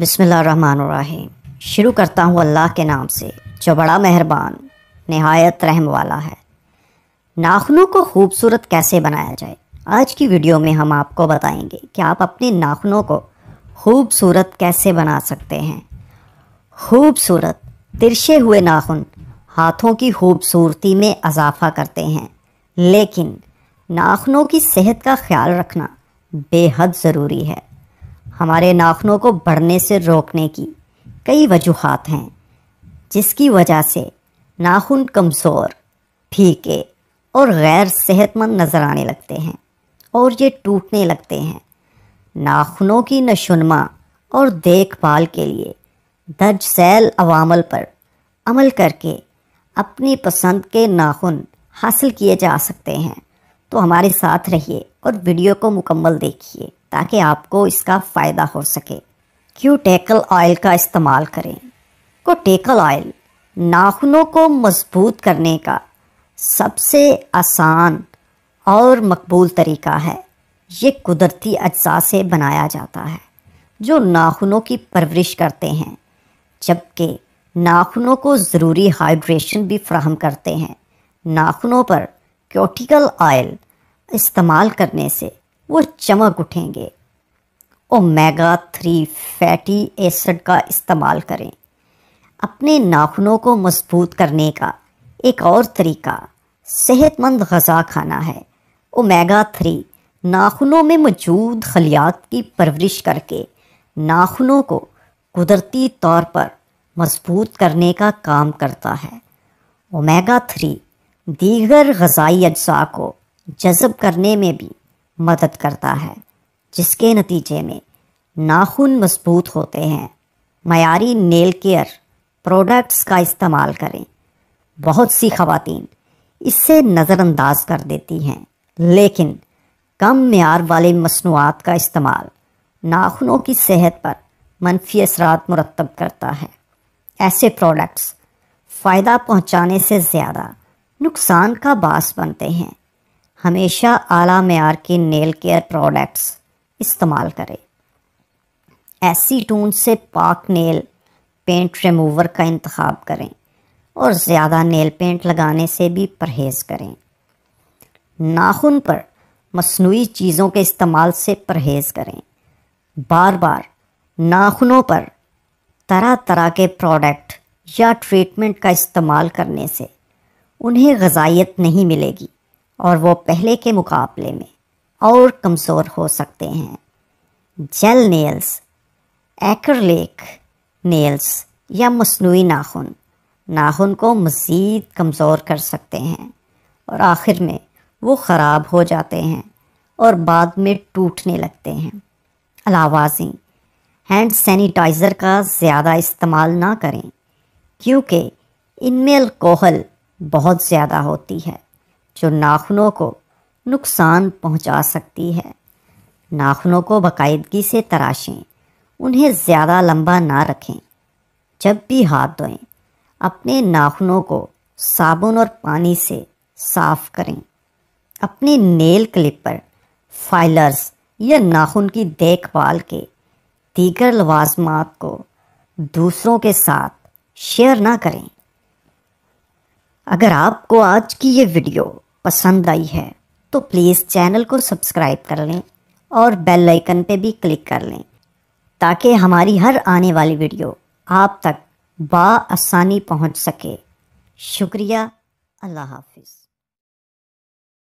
बिसमीम शुरू करता हूँ अल्लाह के नाम से जो बड़ा मेहरबान नहायत रहम वाला है नाखनों को खूबसूरत कैसे बनाया जाए आज की वीडियो में हम आपको बताएंगे कि आप अपने नाखनों को खूबसूरत कैसे बना सकते हैं खूबसूरत तिरछे हुए नाखून हाथों की खूबसूरती में इजाफा करते हैं लेकिन नाखनों की सेहत का ख्याल रखना बेहद ज़रूरी है हमारे नाखनों को बढ़ने से रोकने की कई वजूहत हैं जिसकी वजह से नाखून कमज़ोर फीके और गैर सेहतमंद नज़र आने लगते हैं और ये टूटने लगते हैं नाखनों की नशुनमा और देखभाल के लिए दर्ज सैल अवामल पर अमल करके अपनी पसंद के नाखून हासिल किए जा सकते हैं तो हमारे साथ रहिए और वीडियो को मुकम्मल देखिए ताकि आपको इसका फ़ायदा हो सके क्यों टेकल ऑयल का इस्तेमाल करें को टेकल ऑयल नाखूनों को मजबूत करने का सबसे आसान और मकबूल तरीका है ये कुदरती अज्जा से बनाया जाता है जो नाखूनों की परवरिश करते हैं जबकि नाखूनों को ज़रूरी हाइड्रेशन भी फ्राहम करते हैं नाखूनों पर क्योटिकल ऑयल इस्तेमाल करने से वो चमक उठेंगे ओमेगा थ्री फैटी एसिड का इस्तेमाल करें अपने नाखूनों को मजबूत करने का एक और तरीका सेहतमंद गज़ा खाना है ओमेगा थ्री नाखूनों में मौजूद खलियात की परवरिश करके नाखूनों को कुदरती तौर पर मजबूत करने का काम करता है ओमेगा थ्री दीगर गज़ाई अज्जा को जज़ब करने में भी मदद करता है जिसके नतीजे में नाखून मजबूत होते हैं मयारी नेल केयर प्रोडक्ट्स का इस्तेमाल करें बहुत सी खातन इससे नज़रअंदाज कर देती हैं लेकिन कम मैार वाले मसनूआत का इस्तेमाल नाखूनों की सेहत पर मनफी असरात मुरतब करता है ऐसे प्रोडक्ट्स फ़ायदा पहुँचाने से ज़्यादा नुकसान का बास बनते हैं हमेशा आला मैार के नेल केयर प्रोडक्ट्स इस्तेमाल करें एसीटून से पाक नेल पेंट रिमूवर का इंतखब करें और ज़्यादा नेल पेंट लगाने से भी परहेज़ करें नाखून पर मसनू चीज़ों के इस्तेमाल से परहेज़ करें बार बार नाखूनों पर तरह तरह के प्रोडक्ट या ट्रीटमेंट का इस्तेमाल करने से उन्हें गजाइत नहीं मिलेगी और वो पहले के मुकाबले में और कमज़ोर हो सकते हैं जेल नेल्स एक्रलिक नेल्स या मसनू नाखून नाखून को मज़ीद कमज़ोर कर सकते हैं और आखिर में वो ख़राब हो जाते हैं और बाद में टूटने लगते हैं अलावाजी हैंड सैनिटाइज़र का ज़्यादा इस्तेमाल ना करें क्योंकि इनमें अल्कोहल बहुत ज़्यादा होती है जो नाखूनों को नुकसान पहुंचा सकती है नाखूनों को बाकायदगी से तराशें उन्हें ज़्यादा लंबा ना रखें जब भी हाथ धोएं अपने नाखूनों को साबुन और पानी से साफ करें अपने नेल क्लिपर फाइलर्स या नाखून की देखभाल के दीगर लवाजमात को दूसरों के साथ शेयर ना करें अगर आपको आज की ये वीडियो पसंद आई है तो प्लीज़ चैनल को सब्सक्राइब कर लें और बेल आइकन पे भी क्लिक कर लें ताकि हमारी हर आने वाली वीडियो आप तक बा आसानी पहुंच सके शुक्रिया अल्लाह हाफिज़